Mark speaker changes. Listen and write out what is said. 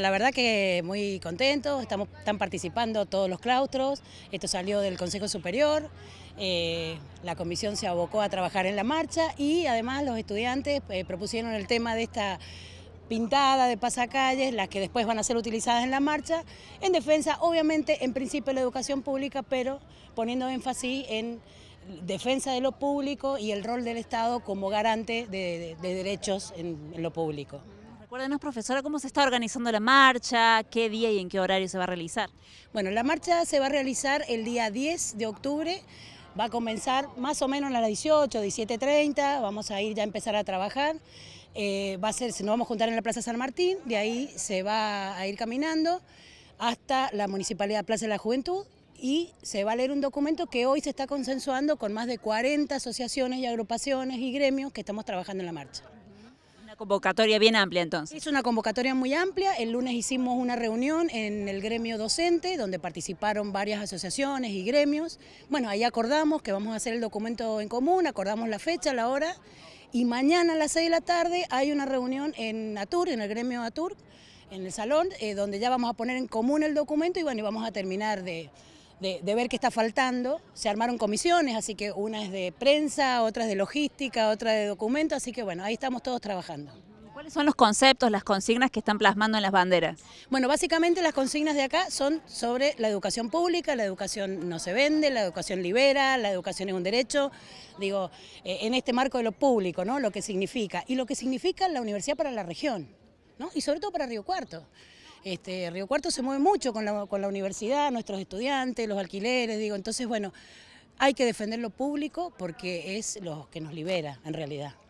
Speaker 1: La verdad que muy contentos, están participando todos los claustros, esto salió del Consejo Superior, eh, la comisión se abocó a trabajar en la marcha y además los estudiantes eh, propusieron el tema de esta pintada de pasacalles, las que después van a ser utilizadas en la marcha, en defensa obviamente en principio de la educación pública, pero poniendo énfasis en defensa de lo público y el rol del Estado como garante de, derechos en lo público. Acuérdenos profesora, cómo se está organizando la marcha, qué día y en qué horario se va a realizar. Bueno, la marcha se va a realizar el día 10 de octubre. Va a comenzar más o menos a las 18, 17.30, vamos a ir ya a empezar a trabajar. Eh, va a ser, nos vamos a juntar en la Plaza San Martín, de ahí se va a ir caminando hasta la Municipalidad Plaza de la Juventud y se va a leer un documento que hoy se está consensuando con más de 40 asociaciones y agrupaciones y gremios que estamos trabajando en la marcha.
Speaker 2: Una convocatoria bien amplia entonces.
Speaker 1: Es una convocatoria muy amplia. El lunes hicimos una reunión en el gremio docente donde participaron varias asociaciones y gremios. Bueno, ahí acordamos que vamos a hacer el documento en común, acordamos la fecha, la hora y mañana a las 6 de la tarde hay una reunión en Atur, en el gremio Atur, en el salón, eh, donde ya vamos a poner en común el documento y bueno, y vamos a terminar de de, ver qué está faltando. Se armaron comisiones, así que una es de prensa, otra es de logística, otra de documento, así que bueno, ahí estamos todos trabajando. ¿Cuáles son los conceptos, las consignas que están plasmando en las banderas? Bueno, básicamente las consignas de acá son sobre la educación pública, la educación no se vende, la educación libera, la educación es un derecho, digo, eh, en este marco de lo público, ¿no? Lo que significa, y lo que significa la universidad para la región, ¿no? Y sobre todo para Río Cuarto. Este, Río Cuarto se mueve mucho con la, con la universidad, nuestros estudiantes, los alquileres, digo, entonces bueno, hay que defender lo público porque es lo que nos libera en realidad.